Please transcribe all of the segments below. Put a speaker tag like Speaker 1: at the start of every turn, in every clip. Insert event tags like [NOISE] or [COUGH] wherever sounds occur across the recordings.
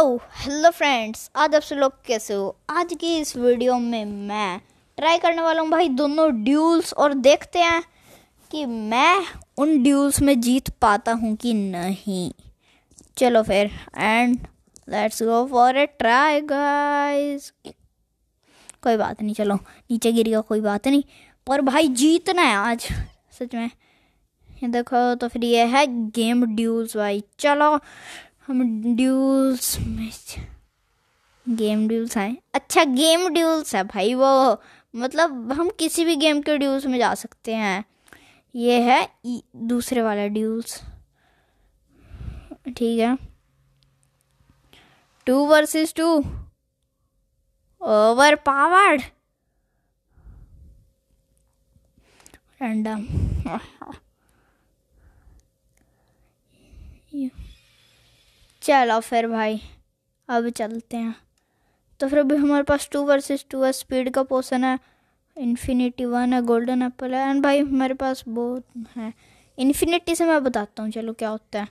Speaker 1: Hello oh, friends आज आप सब लोग कैसे हो आज की इस वीडियो में मैं ट्राई करने वाला हूँ भाई दोनों ड्यूल्स और देखते हैं कि मैं उन ड्यूल्स में जीत पाता हूँ कि नहीं चलो फिर and let's go for a try guys कोई बात नहीं चलो नीचे गिर गया कोई बात नहीं पर भाई जीतना है आज सच में ये देखो तो फिर ये है गेम ड्यूल्स भाई चलो हम ड्यूल्स में गेम ड्यूल्स आए अच्छा गेम ड्यूल्स है भाई वो मतलब हम किसी भी गेम के ड्यूल्स में जा सकते हैं ये है दूसरे वाला ड्यूल्स ठीक है two versus two overpowered random [LAUGHS] चलो फिर भाई अब चलते हैं तो फिर अभी हमारे पास टू वर्सेस टू है स्पीड का पोषण है इन्फिनिटी वन है गोल्डन एप्पल है एंड भाई हमारे पास बहुत है इन्फिनिटी से मैं बताता हूँ चलो क्या होता है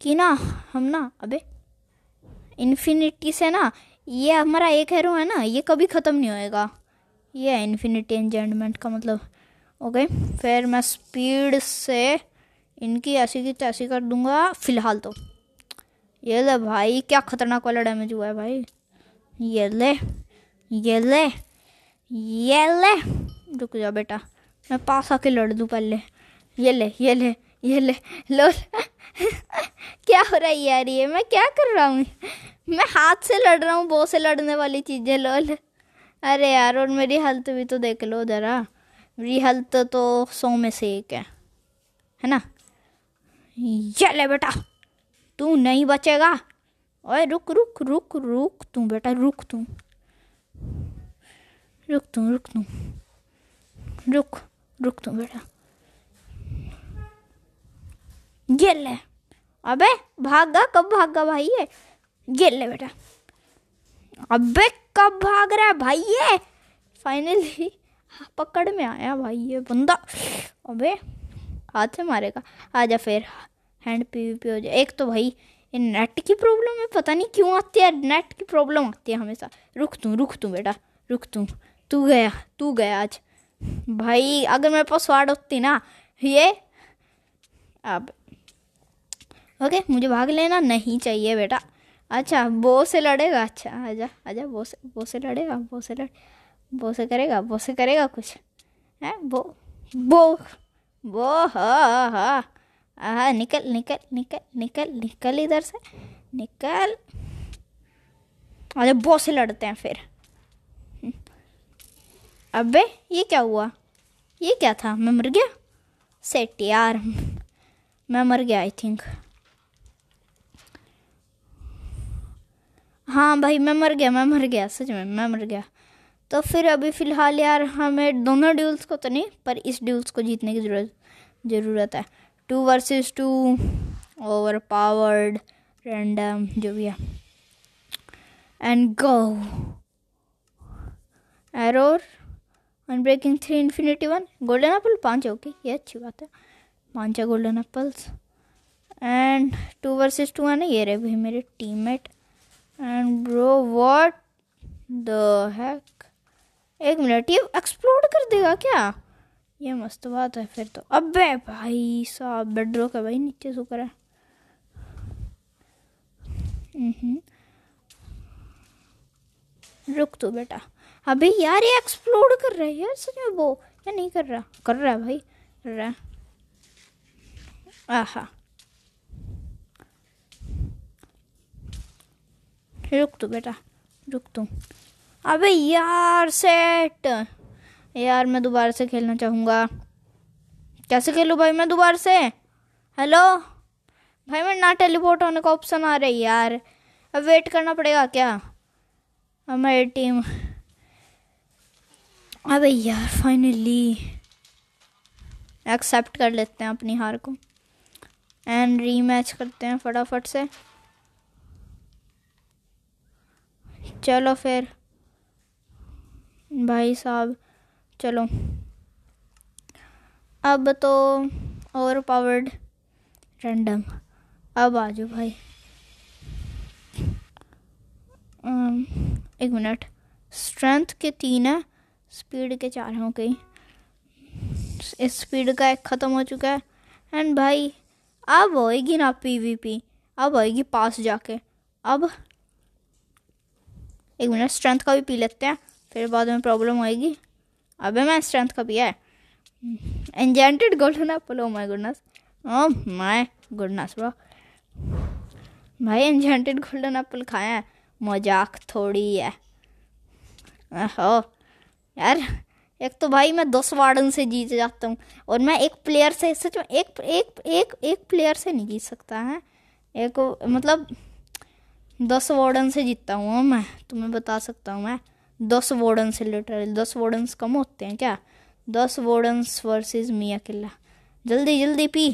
Speaker 1: कि ना हम ना अबे इन्फिनिटी से ना ये हमारा एक हेरो है ना ये कभी ख़त्म नहीं होएगा ये है इन्फिनिटी एंजेंडमेंट का मतलब ओके फिर मैं स्पीड से इनकी ऐसी की तैसी कर दूंगा फ़िलहाल तो ये ले भाई क्या खतरनाक वाला डैमेज हुआ है भाई ये ले ये ले ये ले रुक जा बेटा मैं पास आके लड़ दूँ पहले ये ले ये ले ये ले लो [LAUGHS] क्या हो रहा है यार ये मैं क्या कर रहा हूँ मैं हाथ से लड़ रहा हूँ बो से लड़ने वाली चीज़ें लोल अरे यार और मेरी हेल्थ भी तो देख लो ज़रा मेरी हेल्थ तो सौ में से एक है है ना ये ले बेटा तू नहीं बचेगा ओए रुक रुक रुक रुक तू बेटा रुक तू रुक तू रुक तू रुक रुक तू बेटा गिर ले अबे भागा कब भागा भाई ये गिर ले बेटा अबे कब भाग रहा है भाई ये फाइनली हाँ, पकड़ में आया भाई ये बंदा अबे हाथ से मारेगा आजा फिर हैंड पी वी पी हो जाए एक तो भाई ये नेट की प्रॉब्लम है पता नहीं क्यों आती है नेट की प्रॉब्लम आती है हमेशा रुक तू रुक तू बेटा रुक तू तू गया तू गया आज भाई अगर मेरे पास वार्ड होती ना ये अब ओके मुझे भाग लेना नहीं चाहिए बेटा अच्छा बो से लड़ेगा अच्छा आजा आजा बो से वो से लड़ेगा बो से लड़ बो से करेगा बो से करेगा कुछ है बो बो वो हा हा हाँ। आ निकल निकल निकल निकल निकल इधर से निकल अरे बॉस से लड़ते हैं फिर अबे ये क्या हुआ ये क्या था मैं मर गया सेट यार मैं मर गया आई थिंक हाँ भाई मैं मर गया मैं मर गया सच में मैं मर गया तो फिर अभी फ़िलहाल यार हमें दोनों ड्यूल्स को तो नहीं पर इस ड्यूल्स को जीतने की ज़रूरत ज़रूरत है two versus two overpowered random जो भी है and go arrow unbreaking three infinity one golden apple पाँच ओके ये अच्छी बात है पाँच है golden apples and two versus two है ना ये रहे भाई मेरे teammate and bro what the heck एक मिनट ये एक्सप्लोर कर देगा क्या ये मस्त बात है फिर तो अबे भाई साहब बेडरूम का भाई नीचे सो करा रुक तो बेटा अबे यार ये एक्सप्लोर कर रहा है यार सच में वो या नहीं कर रहा कर रहा है भाई कर रहा है आहा रुक तो बेटा रुक तो अबे यार सेट यार मैं दोबारा से खेलना चाहूँगा कैसे खेलूँ भाई मैं दोबारा से हेलो भाई मैं ना टेलीपोर्ट होने का ऑप्शन आ रही है यार अब वेट करना पड़ेगा क्या हमारी टीम अबे यार फाइनली एक्सेप्ट कर लेते हैं अपनी हार को एंड रीमैच करते हैं फटाफट से चलो फिर भाई साहब चलो अब तो ओवर पावर्ड रैंडम अब आ जाओ भाई एक मिनट स्ट्रेंथ के तीन है स्पीड के चार हैं ओके इस स्पीड का एक ख़त्म हो चुका है एंड भाई अब होएगी ना पीवीपी अब होएगी पास जाके अब एक मिनट स्ट्रेंथ का भी पी लेते हैं फिर बाद में प्रॉब्लम होएगी अबे मैं स्ट्रेंथ का भी है enchanted golden apple oh my goodness oh my goodness bro भाई एंजेंटेड गोल्डन एप्पल खाया है मजाक थोड़ी है हो यार एक तो भाई मैं दस वार्डन से जीत जाता हूँ और मैं एक प्लेयर से सच में एक एक एक एक प्लेयर से नहीं जीत सकता है एक मतलब दस वार्डन से जीतता हूँ मैं तुम्हें बता सकता हूँ मैं दस वार्डन से लिटरली दस वार्डन्स कम होते हैं क्या दस वार्डन्स वर्सेस मिया किला जल्दी जल्दी पी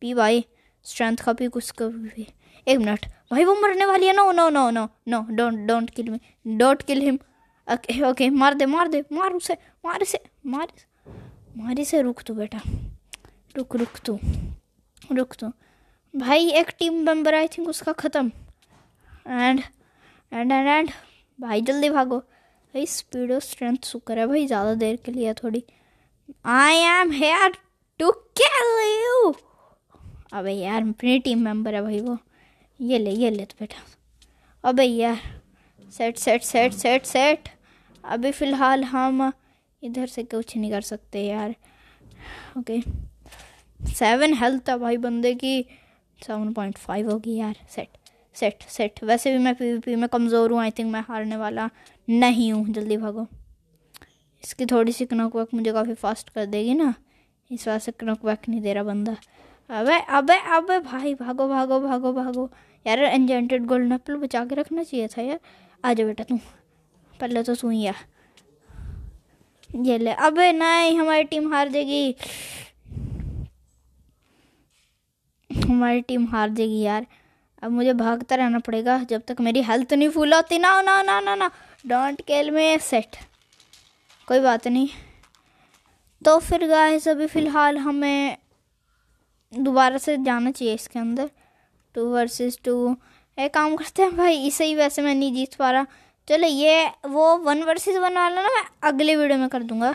Speaker 1: पी भाई स्ट्रेंथ का पी कुछ का भी एक मिनट भाई वो मरने वाली है no no no no no don't don't kill me don't kill him okay okay मार दे मार दे मार उसे मार इसे मार मार इसे रुक तू बेटा रुक रुक तू रुक तू भाई एक टीम मेंबर आई थिंक उसका ख़त्म एंड एंड एंड एंड भाई जल्दी भागो भाई स्पीड और स्ट्रेंथ सुकर है भाई ज़्यादा देर के लिए थोड़ी I am here to call you अबे यार अपनी टीम मेंबर है भाई वो ये ले ये ले तो बेटा अबे यार set set set set set अभी फ़िलहाल हम इधर से कुछ नहीं कर सकते यार ओके सेवन हेल्थ है भाई बंदे की सेवन पॉइंट फाइव होगी यार सेट सेट सेट वैसे भी मैं पीवीपी में कमज़ोर हूँ आई थिंक मैं हारने वाला नहीं हूँ जल्दी भागो इसकी थोड़ी सी कनक वैक मुझे काफ़ी फास्ट कर देगी ना इस वजह से कनक वैक नहीं दे रहा बंदा अबे अबे अबे भाई भागो भागो भागो भागो यार एनजेंटेड गोल्ड नपल बचा के रखना चाहिए था यार आ जाओ बेटा तू पहले तो सू ही ये ले अबे नहीं हमारी टीम हार देगी हमारी टीम हार देगी यार अब मुझे भागता रहना पड़ेगा जब तक मेरी हेल्थ नहीं फूल होती ना ना ना ना ना डोंट केल में सेट कोई बात नहीं तो फिर गाइस अभी फ़िलहाल हमें दोबारा से जाना चाहिए इसके अंदर टू वर्सेस टू एक काम करते हैं भाई इसे ही वैसे मैं नहीं जीत पा रहा चलो ये वो वन वर्सेस वन वाला ना मैं अगले वीडियो में कर दूंगा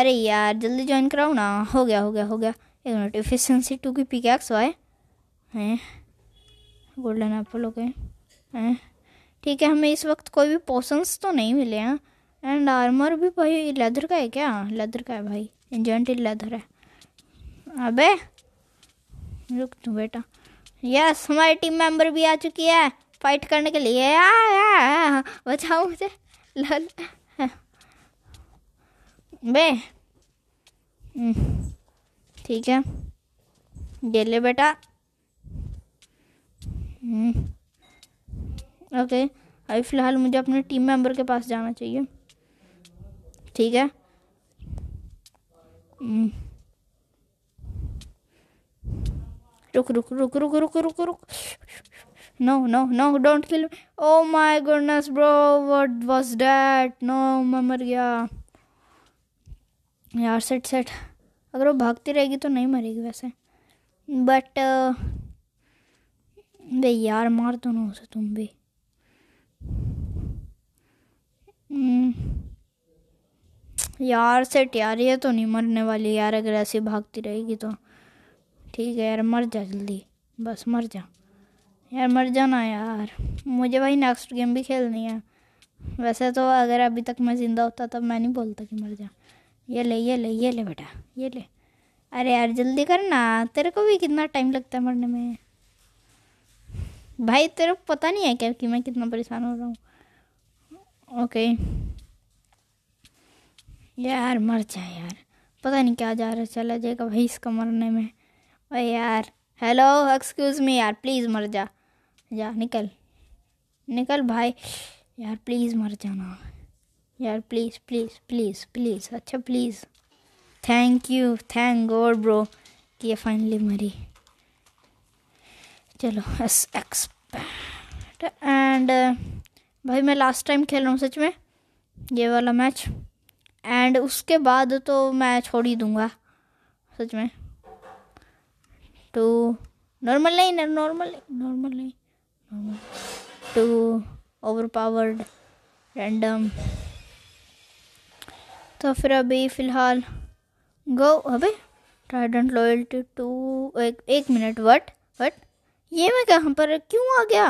Speaker 1: अरे यार जल्दी ज्वाइन कराओ ना हो गया हो गया हो गया एक मिनट एफिशिएंसी टू की पी के एक्स वाई हैं गोल्डन एप्पल हो गए ठीक है हमें इस वक्त कोई भी पोशंस तो नहीं मिले हैं एंड आर्मर भी भाई लेदर का है क्या लेदर का है भाई इंजेंट लेदर है अबे रुक तू बेटा यस हमारी टीम मेंबर भी आ चुकी है फाइट करने के लिए आ, आ, आ, बचाओ मुझे लल बे हम्म, ठीक है गेले ले बेटा ओके हम्म। अभी फ़िलहाल मुझे अपने टीम मेंबर के पास जाना चाहिए ठीक है हम्म। रुक रुक रुक रुक रुक रुक रुक no no no don't kill oh my goodness bro what was was no मैं मर गया यार सेट सेट अगर वो भागती रहेगी तो नहीं मरेगी वैसे बट बे यार मार तो ना उसे तुम भी यार से यार ये तो नहीं मरने वाली यार अगर ऐसे भागती रहेगी तो ठीक है यार मर जा जल्दी बस मर जा यार मर जाना यार मुझे भाई नेक्स्ट गेम भी खेलनी है वैसे तो अगर अभी तक मैं ज़िंदा होता तब मैं नहीं बोलता कि मर जा ये ले ये ले ये ले बेटा ये ले अरे यार जल्दी करना तेरे को भी कितना टाइम लगता है मरने में भाई तेरे को पता नहीं है क्या कि मैं कितना परेशान हो रहा हूँ ओके यार मर जाए यार पता नहीं क्या जा रहा चला जाएगा भाई इसका मरने में अरे यार हेलो एक्सक्यूज़ मी यार प्लीज़ मर जा जा निकल निकल भाई यार प्लीज़ मर जाना यार प्लीज़ प्लीज़ प्लीज़ प्लीज़ अच्छा please thank you thank god bro कि ये फाइनली मरी चलो एस एक्स एंड भाई मैं लास्ट टाइम खेल रहा हूँ सच में ये वाला मैच एंड उसके बाद तो मैं छोड़ ही दूँगा सच में टू नॉर्मल नहीं नॉर्मल नॉर्मल नहीं normal two overpowered random तो फिर अभी फ़िलहाल गो अभी ट्राइडेंट लॉयल्टी टू एक एक मिनट वट वट ये मैं कहाँ पर क्यों आ गया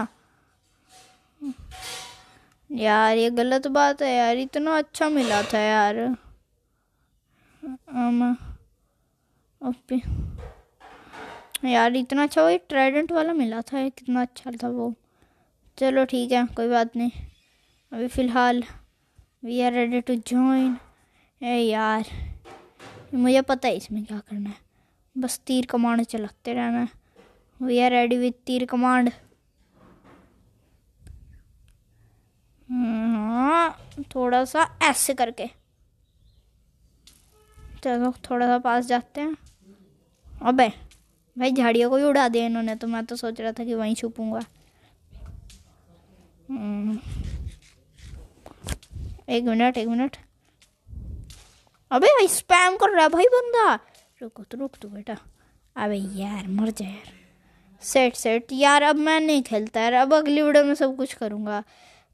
Speaker 1: यार ये गलत बात है यार इतना अच्छा मिला था यार यार इतना अच्छा वो ट्राइडेंट वाला मिला था कितना अच्छा था वो चलो ठीक है कोई बात नहीं अभी फ़िलहाल we are ready to join a यार मुझे पता है इसमें क्या करना है बस तीर कमाने चलाते रहना है We are ready with तीर command. Mm-hmm. थोड़ा सा ऐसे करके चलो थोड़ा सा पास जाते हैं अबे भाई झाड़ियों को ही उड़ा दिया इन्होंने तो मैं तो सोच रहा था कि वहीं छुपूंगा mm-hmm. एक मिनट एक मिनट अबे भाई स्पैम कर रहा है भाई बंदा रुको तो रुक तू बेटा अबे यार मर जा यार सेट सेट यार अब मैं नहीं खेलता यार अब अगली वीडियो में सब कुछ करूँगा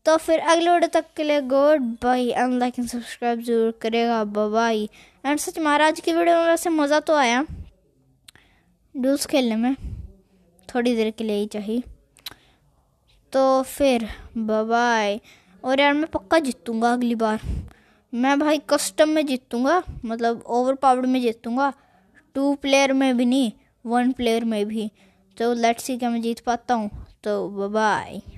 Speaker 1: तो फिर अगली वीडियो तक के लिए goodbye and like and subscribe जरूर करेगा बबाई एंड सच महाराज की वीडियो में वैसे मज़ा तो आया डूस खेलने में थोड़ी देर के लिए ही चाहिए तो फिर बाय और यार मैं पक्का जीतूँगा अगली बार मैं भाई कस्टम में जीतूँगा मतलब ओवर पावर्ड में जीतूँगा टू प्लेयर में भी नहीं वन प्लेयर में भी तो लेट्स सी क्या मैं जीत पाता हूँ तो बाय